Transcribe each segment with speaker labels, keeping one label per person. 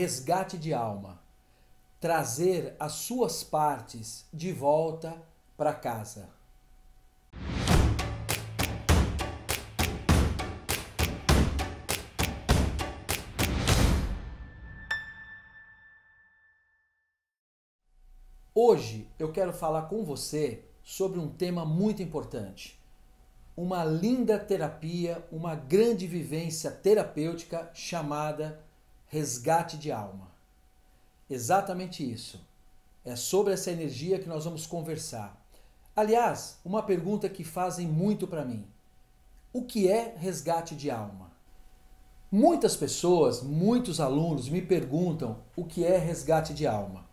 Speaker 1: resgate de alma, trazer as suas partes de volta para casa. Hoje eu quero falar com você sobre um tema muito importante. Uma linda terapia, uma grande vivência terapêutica chamada resgate de alma. Exatamente isso. É sobre essa energia que nós vamos conversar. Aliás, uma pergunta que fazem muito para mim: o que é resgate de alma? Muitas pessoas, muitos alunos me perguntam o que é resgate de alma.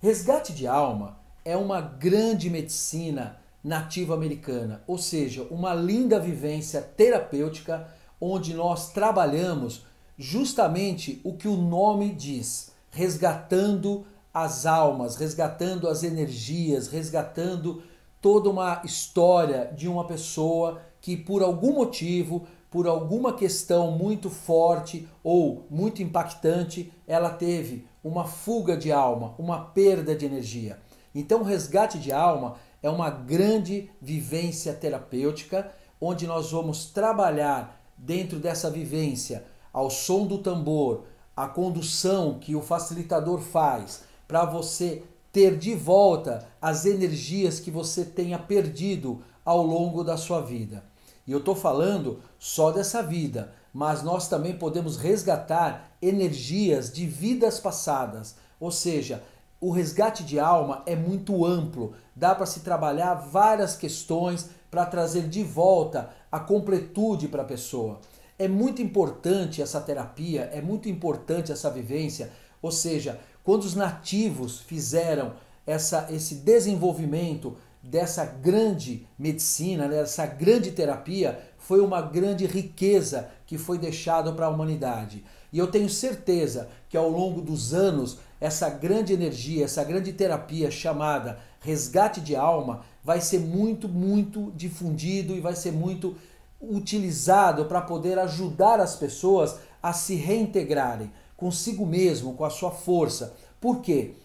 Speaker 1: Resgate de alma é uma grande medicina nativa americana, ou seja, uma linda vivência terapêutica onde nós trabalhamos justamente o que o nome diz, resgatando as almas, resgatando as energias, resgatando toda uma história de uma pessoa que por algum motivo, por alguma questão muito forte ou muito impactante, ela teve uma fuga de alma, uma perda de energia. Então, o resgate de alma é uma grande vivência terapêutica onde nós vamos trabalhar dentro dessa vivência ao som do tambor, a condução que o facilitador faz para você ter de volta as energias que você tenha perdido ao longo da sua vida. E eu estou falando só dessa vida, mas nós também podemos resgatar energias de vidas passadas. Ou seja, o resgate de alma é muito amplo, dá para se trabalhar várias questões para trazer de volta a completude para a pessoa. É muito importante essa terapia, é muito importante essa vivência. Ou seja, quando os nativos fizeram essa, esse desenvolvimento dessa grande medicina, né, dessa grande terapia, foi uma grande riqueza que foi deixada para a humanidade. E eu tenho certeza que ao longo dos anos, essa grande energia, essa grande terapia chamada resgate de alma vai ser muito, muito difundido e vai ser muito utilizado para poder ajudar as pessoas a se reintegrarem consigo mesmo, com a sua força. Por quê?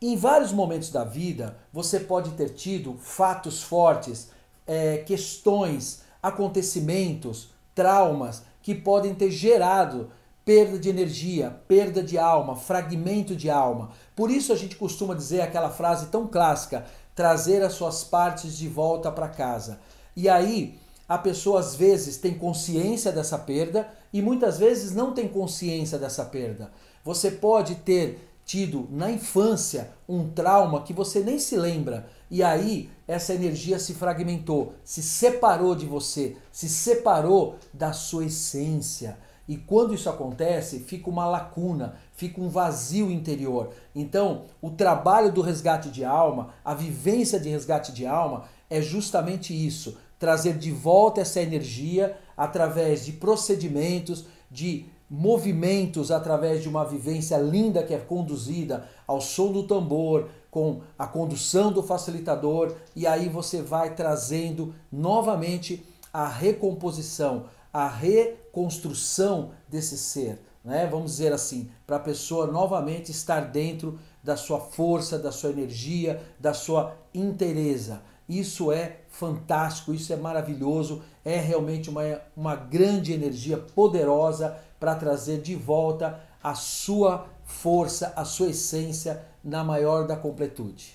Speaker 1: Em vários momentos da vida, você pode ter tido fatos fortes, é, questões, acontecimentos, traumas que podem ter gerado perda de energia, perda de alma, fragmento de alma. Por isso a gente costuma dizer aquela frase tão clássica: trazer as suas partes de volta para casa. E aí, a pessoa às vezes tem consciência dessa perda e muitas vezes não tem consciência dessa perda. Você pode ter tido na infância um trauma que você nem se lembra e aí essa energia se fragmentou, se separou de você, se separou da sua essência. E quando isso acontece, fica uma lacuna, fica um vazio interior. Então, o trabalho do resgate de alma, a vivência de resgate de alma, é justamente isso trazer de volta essa energia através de procedimentos, de movimentos, através de uma vivência linda que é conduzida ao som do tambor, com a condução do facilitador, e aí você vai trazendo novamente a recomposição, a reconstrução desse ser. Né? Vamos dizer assim, para a pessoa novamente estar dentro da sua força, da sua energia, da sua inteireza. Isso é fantástico, isso é maravilhoso, é realmente uma, uma grande energia poderosa para trazer de volta a sua força, a sua essência na maior da completude.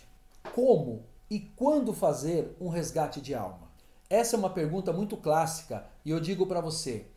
Speaker 1: Como e quando fazer um resgate de alma? Essa é uma pergunta muito clássica e eu digo para você.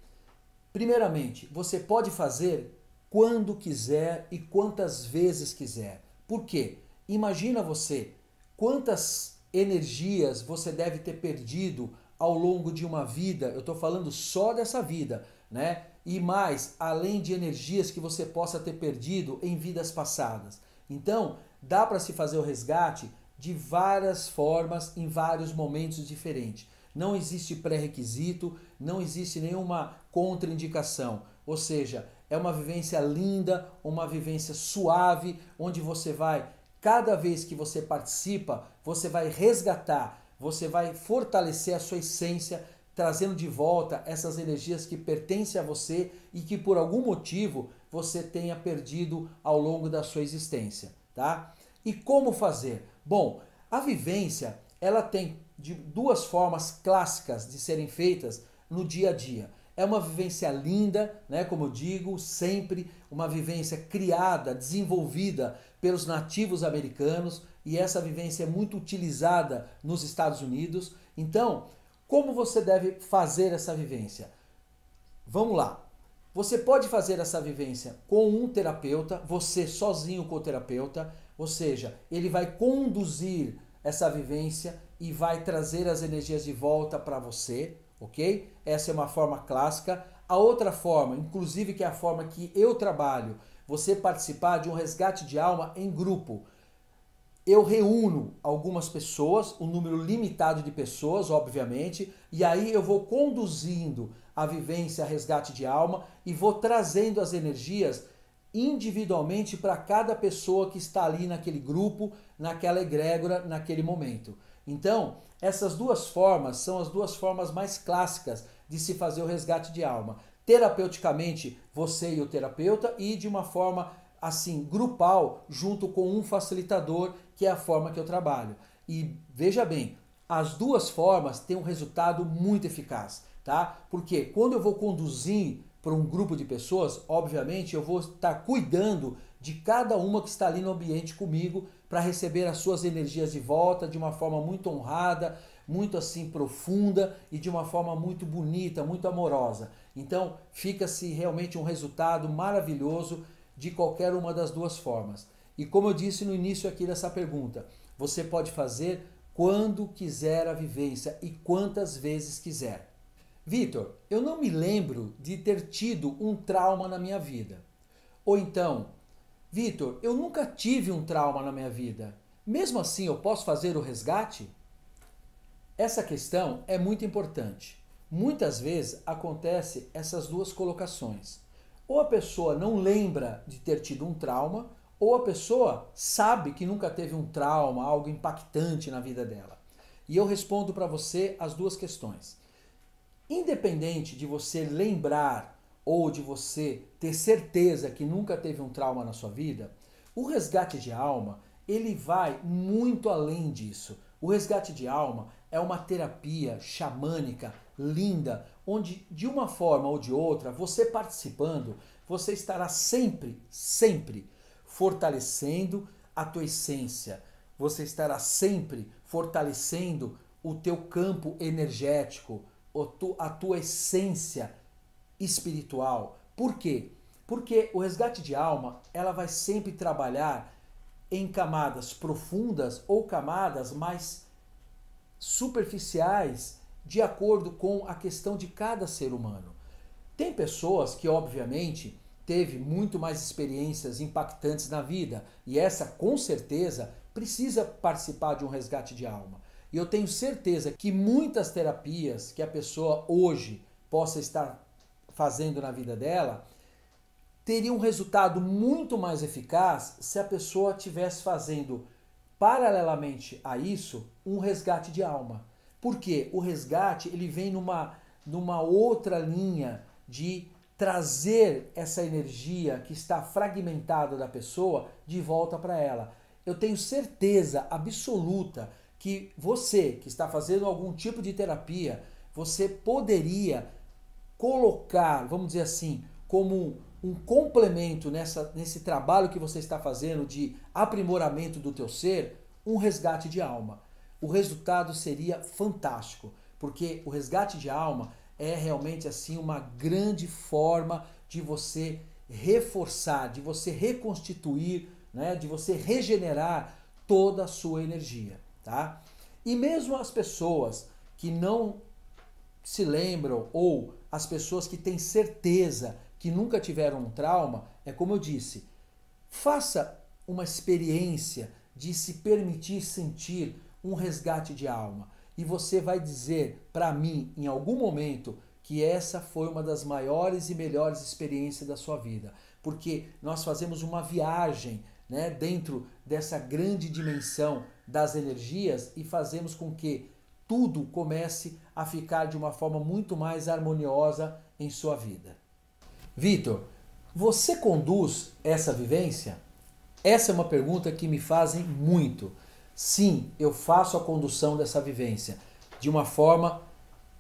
Speaker 1: Primeiramente, você pode fazer quando quiser e quantas vezes quiser. Por quê? Imagina você quantas energias você deve ter perdido ao longo de uma vida. Eu estou falando só dessa vida, né? E mais, além de energias que você possa ter perdido em vidas passadas. Então, dá para se fazer o resgate de várias formas, em vários momentos diferentes. Não existe pré-requisito, não existe nenhuma contraindicação. Ou seja, é uma vivência linda, uma vivência suave, onde você vai Cada vez que você participa, você vai resgatar, você vai fortalecer a sua essência, trazendo de volta essas energias que pertencem a você e que por algum motivo você tenha perdido ao longo da sua existência, tá? E como fazer? Bom, a vivência, ela tem de duas formas clássicas de serem feitas no dia a dia. É uma vivência linda, né? como eu digo, sempre uma vivência criada, desenvolvida pelos nativos americanos e essa vivência é muito utilizada nos Estados Unidos. Então, como você deve fazer essa vivência? Vamos lá. Você pode fazer essa vivência com um terapeuta, você sozinho com o terapeuta, ou seja, ele vai conduzir essa vivência e vai trazer as energias de volta para você ok? Essa é uma forma clássica. A outra forma, inclusive que é a forma que eu trabalho, você participar de um resgate de alma em grupo. Eu reúno algumas pessoas, um número limitado de pessoas, obviamente, e aí eu vou conduzindo a vivência a resgate de alma e vou trazendo as energias individualmente para cada pessoa que está ali naquele grupo, naquela egrégora, naquele momento. Então, essas duas formas são as duas formas mais clássicas de se fazer o resgate de alma. Terapeuticamente, você e o terapeuta, e de uma forma assim, grupal, junto com um facilitador, que é a forma que eu trabalho. E veja bem, as duas formas têm um resultado muito eficaz, tá? Porque quando eu vou conduzir para um grupo de pessoas, obviamente eu vou estar cuidando de cada uma que está ali no ambiente comigo para receber as suas energias de volta de uma forma muito honrada, muito assim profunda e de uma forma muito bonita, muito amorosa. Então, fica-se realmente um resultado maravilhoso de qualquer uma das duas formas. E como eu disse no início aqui dessa pergunta, você pode fazer quando quiser a vivência e quantas vezes quiser. Vitor, eu não me lembro de ter tido um trauma na minha vida. Ou então, Vitor, eu nunca tive um trauma na minha vida. Mesmo assim, eu posso fazer o resgate? Essa questão é muito importante. Muitas vezes acontece essas duas colocações. Ou a pessoa não lembra de ter tido um trauma, ou a pessoa sabe que nunca teve um trauma, algo impactante na vida dela. E eu respondo para você as duas questões. Independente de você lembrar ou de você ter certeza que nunca teve um trauma na sua vida, o resgate de alma, ele vai muito além disso. O resgate de alma é uma terapia xamânica linda, onde de uma forma ou de outra, você participando, você estará sempre, sempre fortalecendo a tua essência. Você estará sempre fortalecendo o teu campo energético, a tua essência espiritual. Por quê? Porque o resgate de alma, ela vai sempre trabalhar em camadas profundas ou camadas mais superficiais, de acordo com a questão de cada ser humano. Tem pessoas que, obviamente, teve muito mais experiências impactantes na vida, e essa, com certeza, precisa participar de um resgate de alma. E eu tenho certeza que muitas terapias que a pessoa hoje possa estar fazendo na vida dela teria um resultado muito mais eficaz se a pessoa tivesse fazendo paralelamente a isso um resgate de alma. Porque o resgate ele vem numa, numa outra linha de trazer essa energia que está fragmentada da pessoa de volta para ela. Eu tenho certeza absoluta que você que está fazendo algum tipo de terapia, você poderia colocar, vamos dizer assim, como um complemento nessa, nesse trabalho que você está fazendo de aprimoramento do teu ser, um resgate de alma. O resultado seria fantástico, porque o resgate de alma é realmente assim uma grande forma de você reforçar, de você reconstituir, né, de você regenerar toda a sua energia, tá? E mesmo as pessoas que não se lembram ou as pessoas que têm certeza que nunca tiveram um trauma, é como eu disse, faça uma experiência de se permitir sentir um resgate de alma. E você vai dizer para mim, em algum momento, que essa foi uma das maiores e melhores experiências da sua vida. Porque nós fazemos uma viagem né, dentro dessa grande dimensão das energias e fazemos com que tudo comece a ficar de uma forma muito mais harmoniosa em sua vida. Vitor, você conduz essa vivência? Essa é uma pergunta que me fazem muito. Sim, eu faço a condução dessa vivência de uma forma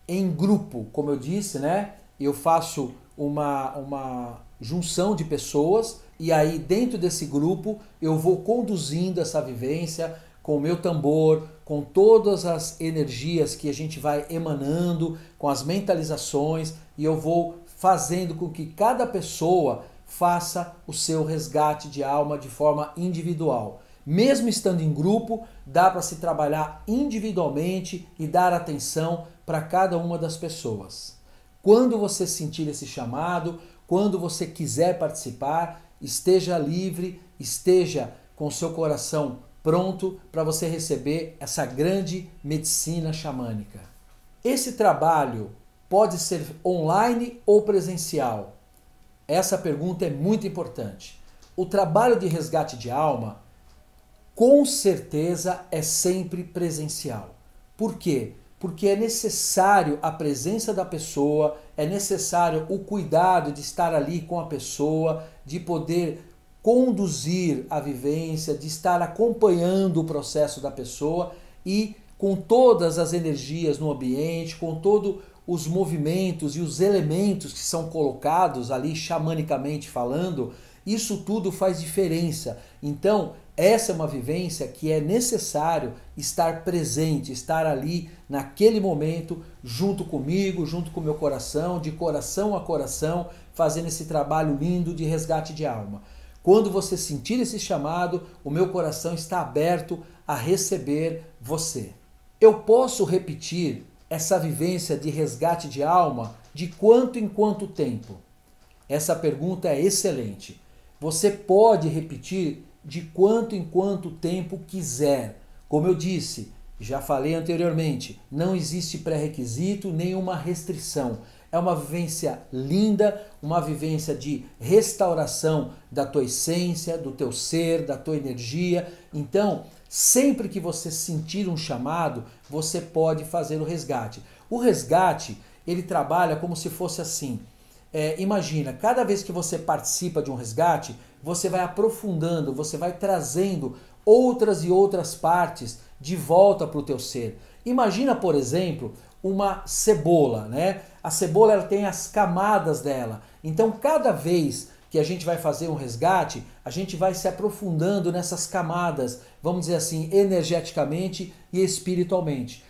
Speaker 1: em grupo, como eu disse, né? Eu faço uma, uma junção de pessoas e aí dentro desse grupo eu vou conduzindo essa vivência, com o meu tambor, com todas as energias que a gente vai emanando, com as mentalizações, e eu vou fazendo com que cada pessoa faça o seu resgate de alma de forma individual. Mesmo estando em grupo, dá para se trabalhar individualmente e dar atenção para cada uma das pessoas. Quando você sentir esse chamado, quando você quiser participar, esteja livre, esteja com seu coração pronto para você receber essa grande medicina xamânica. Esse trabalho pode ser online ou presencial? Essa pergunta é muito importante. O trabalho de resgate de alma, com certeza, é sempre presencial. Por quê? Porque é necessário a presença da pessoa, é necessário o cuidado de estar ali com a pessoa, de poder conduzir a vivência, de estar acompanhando o processo da pessoa e com todas as energias no ambiente, com todos os movimentos e os elementos que são colocados ali xamanicamente falando, isso tudo faz diferença. Então, essa é uma vivência que é necessário estar presente, estar ali naquele momento, junto comigo, junto com meu coração, de coração a coração, fazendo esse trabalho lindo de resgate de alma. Quando você sentir esse chamado, o meu coração está aberto a receber você. Eu posso repetir essa vivência de resgate de alma de quanto em quanto tempo? Essa pergunta é excelente. Você pode repetir de quanto em quanto tempo quiser. Como eu disse, já falei anteriormente, não existe pré-requisito, nenhuma restrição. É uma vivência linda, uma vivência de restauração da tua essência, do teu ser, da tua energia. Então, sempre que você sentir um chamado, você pode fazer o resgate. O resgate, ele trabalha como se fosse assim. É, imagina, cada vez que você participa de um resgate, você vai aprofundando, você vai trazendo outras e outras partes de volta para o teu ser. Imagina, por exemplo, uma cebola, né? A cebola ela tem as camadas dela. Então, cada vez que a gente vai fazer um resgate, a gente vai se aprofundando nessas camadas, vamos dizer assim, energeticamente e espiritualmente.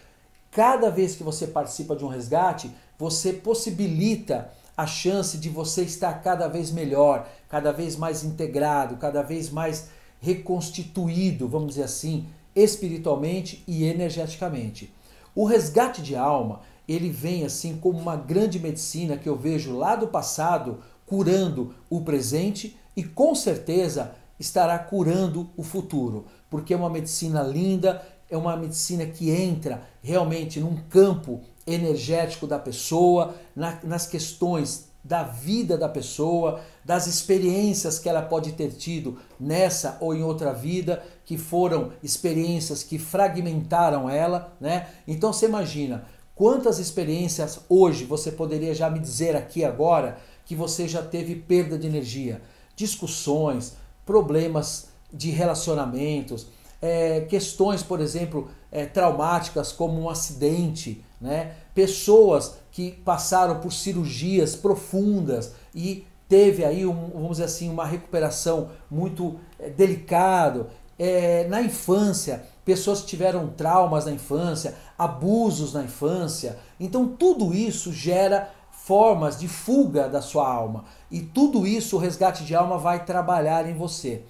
Speaker 1: Cada vez que você participa de um resgate, você possibilita a chance de você estar cada vez melhor, cada vez mais integrado, cada vez mais reconstituído, vamos dizer assim, espiritualmente e energeticamente. O resgate de alma, ele vem assim como uma grande medicina que eu vejo lá do passado curando o presente e com certeza estará curando o futuro, porque é uma medicina linda, é uma medicina que entra realmente num campo energético da pessoa, na, nas questões da vida da pessoa, das experiências que ela pode ter tido nessa ou em outra vida, que foram experiências que fragmentaram ela, né? Então você imagina quantas experiências hoje você poderia já me dizer aqui agora que você já teve perda de energia, discussões, problemas de relacionamentos, é, questões, por exemplo, é, traumáticas como um acidente, né? pessoas que passaram por cirurgias profundas e teve aí, um, vamos dizer assim, uma recuperação muito é, delicada. É, na infância, pessoas que tiveram traumas na infância, abusos na infância. Então tudo isso gera formas de fuga da sua alma. E tudo isso o resgate de alma vai trabalhar em você.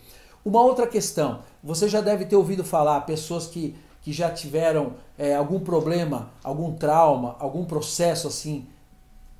Speaker 1: Uma outra questão, você já deve ter ouvido falar pessoas que que já tiveram é, algum problema, algum trauma, algum processo assim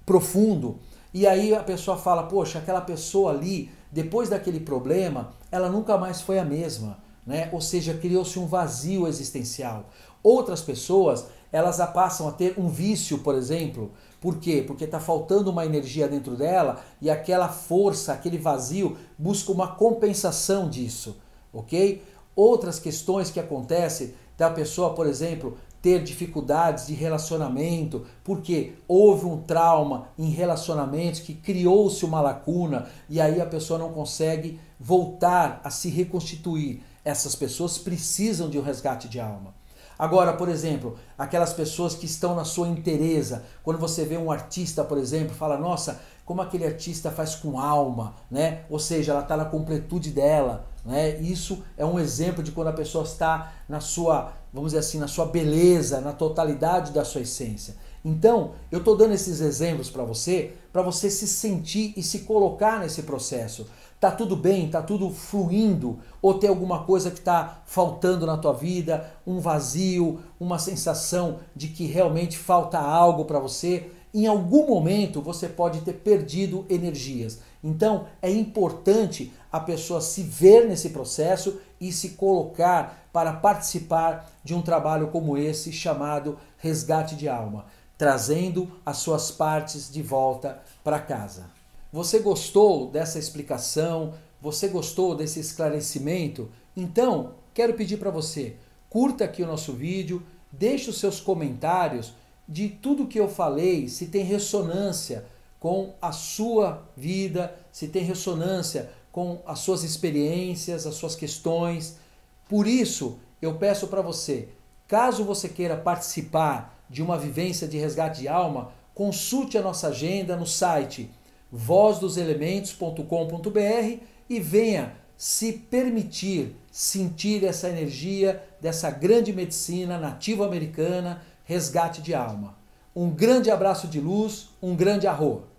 Speaker 1: profundo. E aí a pessoa fala: Poxa, aquela pessoa ali, depois daquele problema, ela nunca mais foi a mesma. Né? Ou seja, criou-se um vazio existencial. Outras pessoas, elas passam a ter um vício, por exemplo. Por quê? Porque está faltando uma energia dentro dela e aquela força, aquele vazio, busca uma compensação disso, ok? Outras questões que acontecem da pessoa, por exemplo, ter dificuldades de relacionamento, porque houve um trauma em relacionamentos que criou-se uma lacuna e aí a pessoa não consegue voltar a se reconstituir. Essas pessoas precisam de um resgate de alma. Agora, por exemplo, aquelas pessoas que estão na sua inteireza, quando você vê um artista, por exemplo, fala: "Nossa, como aquele artista faz com alma", né? Ou seja, ela está na completude dela. Né? Isso é um exemplo de quando a pessoa está na sua, vamos dizer assim, na sua beleza, na totalidade da sua essência. Então, eu estou dando esses exemplos para você, para você se sentir e se colocar nesse processo. Tá tudo bem, tá tudo fluindo, ou tem alguma coisa que está faltando na tua vida, um vazio, uma sensação de que realmente falta algo para você. Em algum momento você pode ter perdido energias. Então é importante a pessoa se ver nesse processo e se colocar para participar de um trabalho como esse chamado resgate de alma, trazendo as suas partes de volta para casa. Você gostou dessa explicação? Você gostou desse esclarecimento? Então, quero pedir para você, curta aqui o nosso vídeo, deixe os seus comentários de tudo que eu falei, se tem ressonância com a sua vida, se tem ressonância com as suas experiências, as suas questões. Por isso, eu peço para você, caso você queira participar de uma vivência de resgate de alma, consulte a nossa agenda no site vozdoselementos.com.br e venha se permitir sentir essa energia dessa grande medicina nativa americana, resgate de alma. Um grande abraço de luz, um grande arroz.